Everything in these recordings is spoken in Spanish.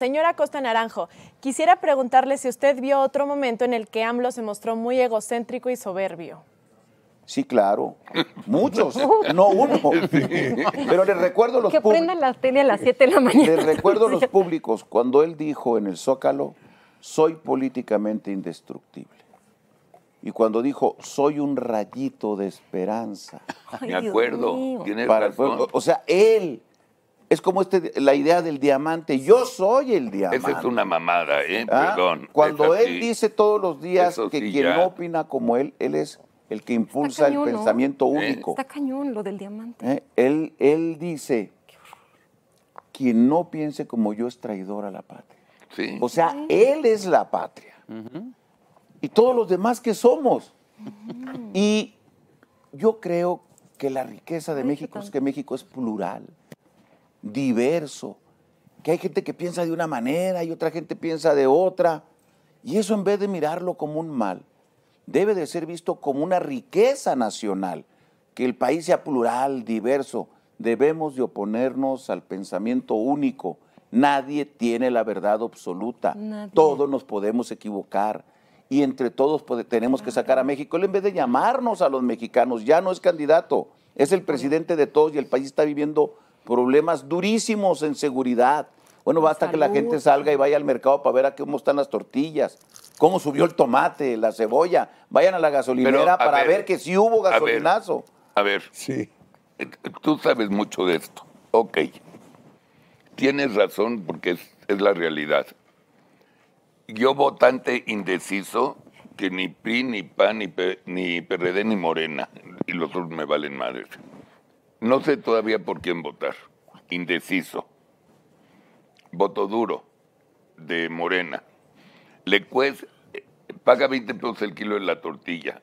Señora Costa Naranjo, quisiera preguntarle si usted vio otro momento en el que AMLO se mostró muy egocéntrico y soberbio. Sí, claro. Muchos, no uno. Pero les recuerdo los Que prendan tele a las 7 de la mañana. Les recuerdo los públicos cuando él dijo en el Zócalo, soy políticamente indestructible. Y cuando dijo, soy un rayito de esperanza. Me acuerdo. Para el O sea, él es como este, la idea del diamante. Yo soy el diamante. Esa es una mamada, ¿eh? ¿Ah? Perdón. Cuando él dice todos los días que quien no opina como él, él es el que impulsa el pensamiento único. Está cañón lo del diamante. ¿Eh? Él, él dice, quien no piense como yo es traidor a la patria. O sea, él es la patria. Y todos los demás que somos. Y yo creo que la riqueza de México es que México es plural diverso, que hay gente que piensa de una manera y otra gente piensa de otra. Y eso en vez de mirarlo como un mal, debe de ser visto como una riqueza nacional, que el país sea plural, diverso. Debemos de oponernos al pensamiento único. Nadie tiene la verdad absoluta. Todos nos podemos equivocar y entre todos tenemos que sacar a México. Él en vez de llamarnos a los mexicanos, ya no es candidato, es el presidente de todos y el país está viviendo problemas durísimos en seguridad. Bueno, basta que la gente salga y vaya al mercado para ver a cómo están las tortillas, cómo subió el tomate, la cebolla. Vayan a la gasolinera para ver, que sí hubo gasolinazo. A ver, Sí. Eh, tú sabes mucho de esto. Ok. Tienes razón porque es, la realidad. Yo votante indeciso, que ni PRI, ni PAN, ni, ni PRD, ni Morena, y los otros me valen madres. No sé todavía por quién votar. Indeciso. Voto duro de Morena. Le cuesta, paga 20 pesos el kilo de la tortilla.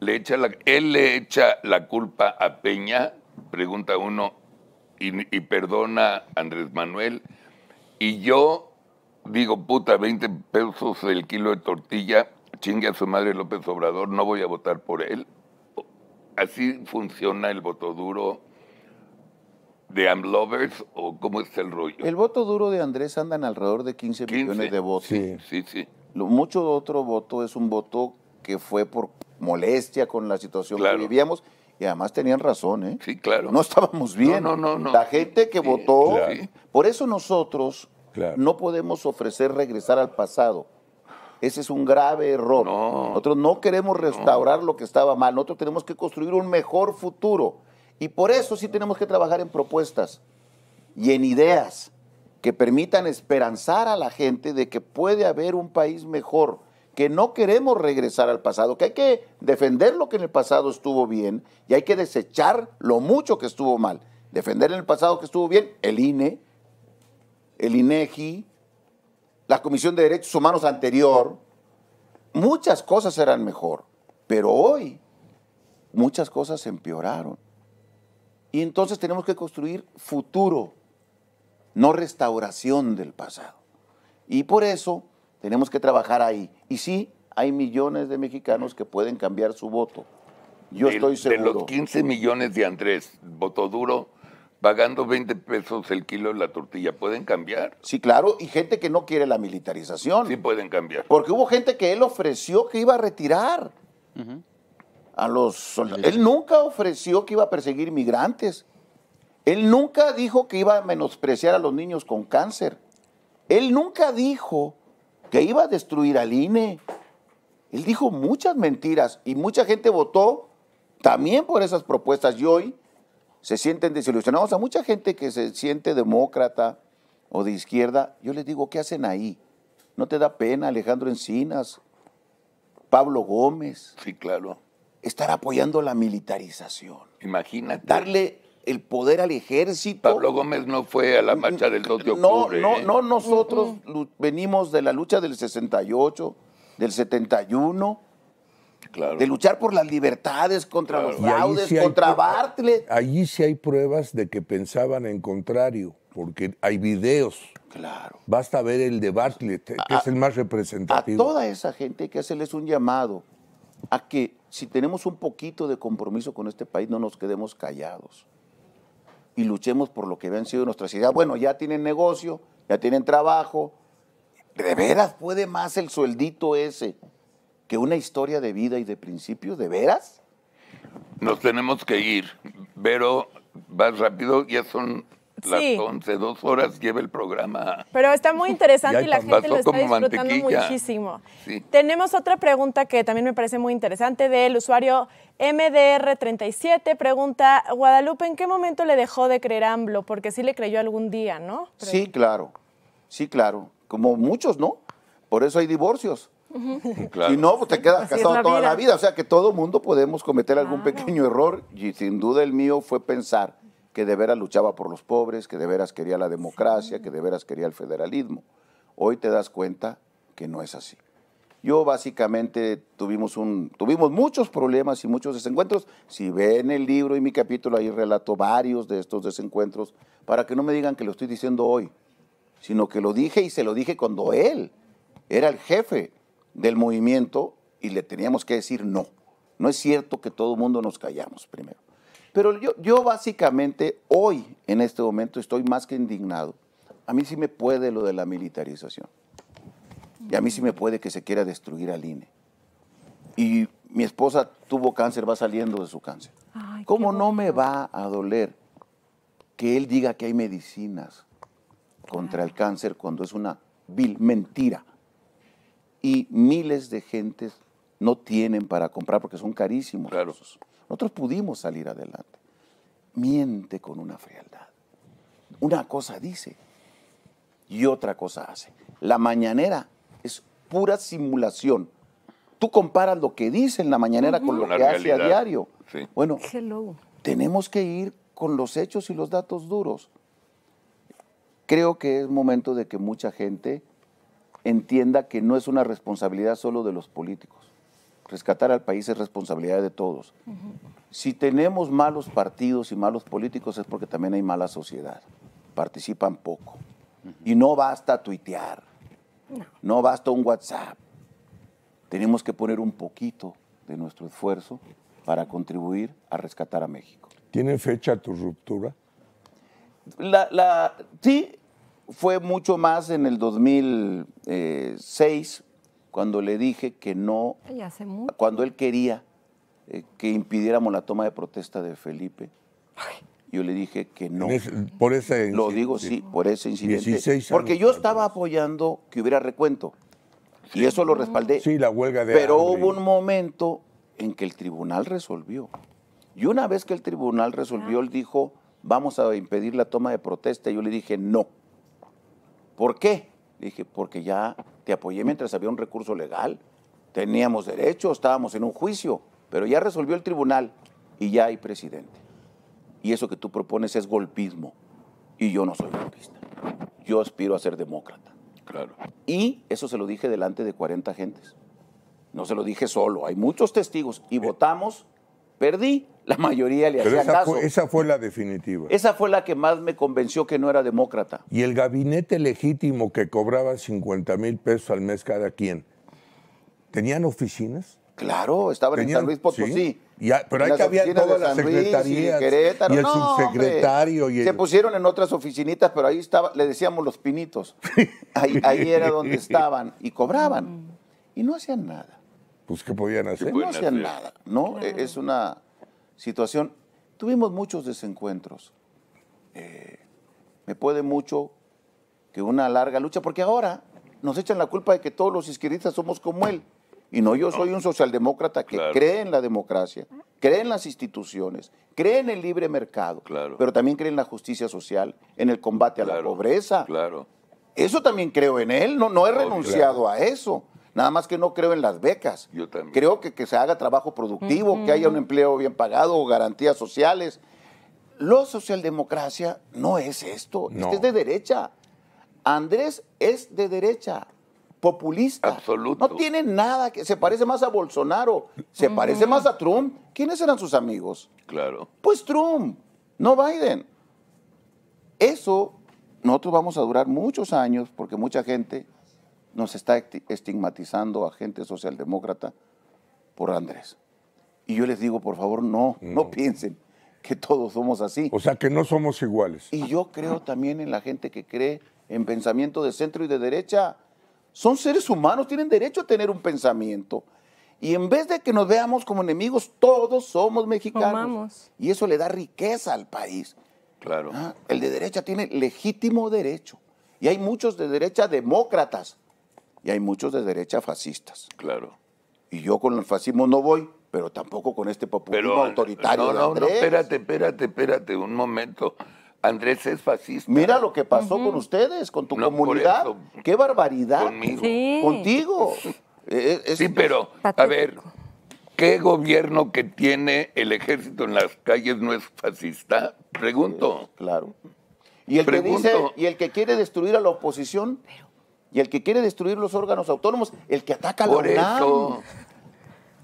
Le echa él le echa la culpa a Peña, pregunta uno, y, y perdona a Andrés Manuel. Y yo digo, puta, 20 pesos el kilo de tortilla, chingue a su madre López Obrador, no voy a votar por él así funciona el voto duro de Amlovers o cómo es el rollo? El voto duro de Andrés anda en alrededor de 15, millones de votos. Sí, sí, sí. Lo, mucho otro voto es un voto que fue por molestia con la situación que vivíamos y además tenían razón, ¿eh? Sí, claro. No estábamos bien. No, no, no. La gente que votó. Por eso nosotros no podemos ofrecer regresar al pasado ese es un grave error. Nosotros no queremos restaurar lo que estaba mal. Nosotros tenemos que construir un mejor futuro. Y por eso sí tenemos que trabajar en propuestas y en ideas que permitan esperanzar a la gente de que puede haber un país mejor, que no queremos regresar al pasado, que hay que defender lo que en el pasado estuvo bien y hay que desechar lo mucho que estuvo mal. Defender en el pasado que estuvo bien, el INE, el INEGI, la Comisión de Derechos Humanos anterior, muchas cosas eran mejor, pero hoy muchas cosas empeoraron. Y entonces tenemos que construir futuro, no restauración del pasado. Y por eso tenemos que trabajar ahí. Y sí, hay millones de mexicanos que pueden cambiar su voto. Yo estoy seguro. De los 15 millones de Andrés, voto duro, pagando 20 pesos el kilo de la tortilla. ¿Pueden cambiar? Sí, claro, y gente que no quiere la militarización. Sí, pueden cambiar. Porque hubo gente que él ofreció que iba a retirar a los soldados. Él nunca ofreció que iba a perseguir migrantes. Él nunca dijo que iba a menospreciar a los niños con cáncer. Él nunca dijo que iba a destruir al INE. Él dijo muchas mentiras y mucha gente votó también por esas propuestas. Y hoy se sienten desilusionados. A mucha gente que se siente demócrata o de izquierda, yo les digo, ¿qué hacen ahí? ¿No te da pena Alejandro Encinas, Pablo Gómez? Sí, claro. Estar apoyando la militarización. Imagínate. Darle el poder al ejército. Pablo Gómez no fue a la marcha del 2 de octubre. No, ¿eh? no, nosotros venimos de la lucha del 68, del 71, de luchar por las libertades, contra los fraudes, contra Bartlett. Allí sí hay pruebas de que pensaban en contrario, porque hay videos. Claro. Basta ver el de Bartlett, eh, que es el más representativo. A toda esa gente hay que hacerles un llamado a que si tenemos un poquito de compromiso con este país, no nos quedemos callados y luchemos por lo que habían sido nuestras ideas. Bueno, ya tienen negocio, ya tienen trabajo. De veras puede más el sueldito ese que una historia de vida y de principios, ¿de veras? Nos tenemos que ir. pero vas rápido, ya son las 11, dos horas lleva el programa. Pero está muy interesante y, la gente lo está disfrutando muchísimo. Tenemos otra pregunta que también me parece muy interesante del usuario MDR37. Pregunta, Guadalupe, ¿en qué momento le dejó de creer AMLO? Porque sí le creyó algún día, ¿no? Sí, claro. Sí, claro. Como muchos, ¿no? Por eso hay divorcios. Claro. Si no, pues, te quedas casado toda la vida. O sea que todo mundo podemos cometer algún pequeño error y sin duda el mío fue pensar que de veras luchaba por los pobres, que de veras quería la democracia, que de veras quería el federalismo. Hoy te das cuenta que no es así. Yo básicamente tuvimos, un, tuvimos muchos problemas y muchos desencuentros. Si ven el libro y mi capítulo, ahí relato varios de estos desencuentros, para que no me digan que lo estoy diciendo hoy, sino que lo dije y se lo dije cuando él era el jefe del movimiento y le teníamos que decir no. No es cierto que todo el mundo nos callamos primero. Pero yo, yo básicamente hoy, en este momento, estoy más que indignado. A mí sí me puede lo de la militarización. Y a mí sí me puede que se quiera destruir al INE. Y mi esposa tuvo cáncer, va saliendo de su cáncer. ¿Cómo no me va a doler que él diga que hay medicinas contra el cáncer cuando es una vil mentira? y miles de gentes no tienen para comprar porque son carísimos. Claro. Nosotros pudimos salir adelante. Miente con una frialdad. Una cosa dice y otra cosa hace. La mañanera es pura simulación. Tú comparas lo que dice en la mañanera con lo que hace a diario. Bueno, tenemos que ir con los hechos y los datos duros. Creo que es momento de que mucha gente entienda que no es una responsabilidad solo de los políticos. Rescatar al país es responsabilidad de todos. Si tenemos malos partidos y malos políticos es porque también hay mala sociedad. Participan poco. Y no basta tuitear, no. basta un WhatsApp. Tenemos que poner un poquito de nuestro esfuerzo para contribuir a rescatar a México. ¿Tiene fecha tu ruptura? La, la, sí, fue mucho más en el 2006 cuando le dije que no, cuando él quería eh, que impidiéramos la toma de protesta de Felipe. Yo le dije que no. por ese Lo digo, sí, por ese incidente. porque yo estaba apoyando que hubiera recuento. Y eso lo respaldé. Sí, la huelga de Pero hubo un momento en que el tribunal resolvió. Y una vez que el tribunal resolvió, ah. él dijo, vamos a impedir la toma de protesta. Yo le dije, no. ¿Por qué? dije, porque ya te apoyé mientras había un recurso legal, teníamos derecho, estábamos en un juicio, pero ya resolvió el tribunal y ya hay presidente. Y eso que tú propones es golpismo. Y yo no soy golpista. Yo aspiro a ser demócrata. Claro. Y eso se lo dije delante de 40 gentes. No se lo dije solo, hay muchos testigos. Y eh. votamos Perdí, la mayoría le hacía caso. esa fue la definitiva. Esa fue la que más me convenció que no era demócrata. ¿Y el gabinete legítimo que cobraba 50 mil pesos al mes cada quien? ¿Tenían oficinas? Claro, estaban en San Luis Potosí. pero ahí había todas las secretarías. Y, el Se pusieron en otras oficinitas, pero ahí estaba, le decíamos los pinitos. ahí era donde estaban y cobraban. Mm. Y no hacían nada pues ¿qué podían hacer? no hacían nada, ¿no? E, es una situación. Tuvimos muchos desencuentros. Eh, me puede mucho que una larga lucha, porque ahora nos echan la culpa de que todos los izquierdistas somos como él. Y no, yo soy un socialdemócrata que cree en la democracia, cree en las instituciones, cree en el libre mercado, claro. pero también cree en la justicia social, en el combate a la pobreza. Claro. Eso también creo en él, no, no he renunciado a eso. Nada más que no creo en las becas. Yo también. Creo que, se haga trabajo productivo, que haya un empleo bien pagado, garantías sociales. Lo socialdemocracia no es esto. Este es de derecha. Andrés es de derecha populista. Absoluto. No tiene nada que. Se parece más a Bolsonaro, se parece más a Trump. ¿Quiénes eran sus amigos? Claro. Pues Trump, no Biden. Eso, nosotros vamos a durar muchos años porque mucha gente nos está estigmatizando a gente socialdemócrata por Andrés. Y yo les digo, por favor, no, no, mm. piensen que todos somos así. O sea, que no somos iguales. Y yo creo también en la gente que cree en pensamiento de centro y de derecha. Son seres humanos, tienen derecho a tener un pensamiento. Y en vez de que nos veamos como enemigos, todos somos mexicanos. Y eso le da riqueza al país. Claro. Ah, el de derecha tiene legítimo derecho. Y hay muchos de derecha demócratas y hay muchos de derecha fascistas. Claro. Y yo con el fascismo no voy, pero tampoco con este populismo autoritario. No, no, no, espérate, espérate, espérate, un momento. Andrés es fascista. Mira lo que pasó con ustedes, con tu comunidad. Qué barbaridad. Conmigo. Contigo. Eh, eh, sí, pero, a ver, ¿qué gobierno que tiene el ejército en las calles no es fascista? Pregunto. Eh, claro. Y el, Que dice, y el que quiere destruir a la oposición, y el que quiere destruir los órganos autónomos, el que ataca a la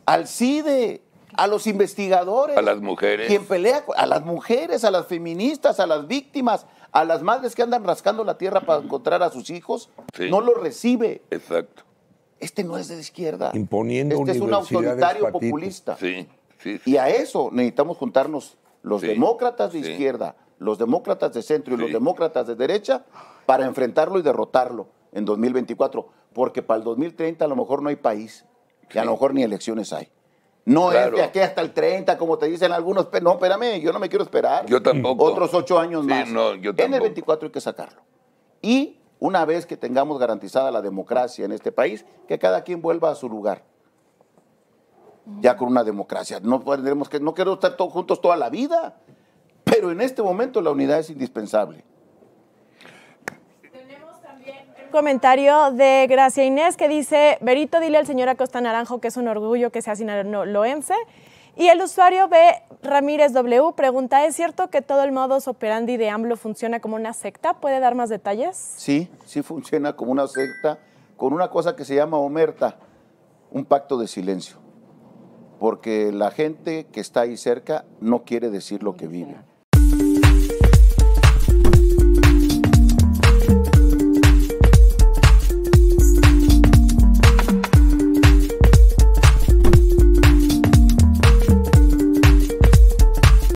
al CIDE, a los investigadores. A las mujeres. Quien pelea a las mujeres, a las feministas, a las víctimas, a las madres que andan rascando la tierra para encontrar a sus hijos, no lo recibe. Exacto. Este no es de izquierda. Imponiendo este es un autoritario populista. Sí, Y a eso necesitamos juntarnos los demócratas de izquierda, los demócratas de centro y los demócratas de derecha para enfrentarlo y derrotarlo en 2024, porque para el 2030 a lo mejor no hay país y a lo mejor ni elecciones hay. No es de aquí hasta el 30, como te dicen algunos. No, espérame, yo no me quiero esperar. Yo tampoco. Otros ocho años sí, No, yo en el 24 hay que sacarlo. Y una vez que tengamos garantizada la democracia en este país, que cada quien vuelva a su lugar. Ya con una democracia. No queremos que, no quiero estar todos juntos toda la vida. Pero en este momento la unidad es indispensable comentario de Gracia Inés que dice, Berito, dile al señor Acosta Naranjo que es un orgullo que sea sinaloense. Y el usuario B. Ramírez W pregunta, ¿es cierto que todo el modus operandi de AMLO funciona como una secta? ¿Puede dar más detalles? Sí, sí funciona como una secta, con una cosa que se llama omerta, un pacto de silencio. Porque la gente que está ahí cerca no quiere decir lo que vive.